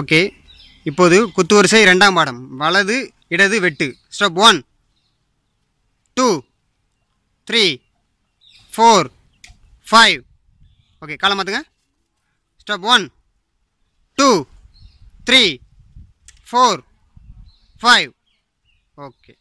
okay இப்போது குத்து வரிசை ரெண்டாம் பாடம் வலது இடது வெட்டு step one two three four five okay காலம் பார்த்துங்க step one two three four five okay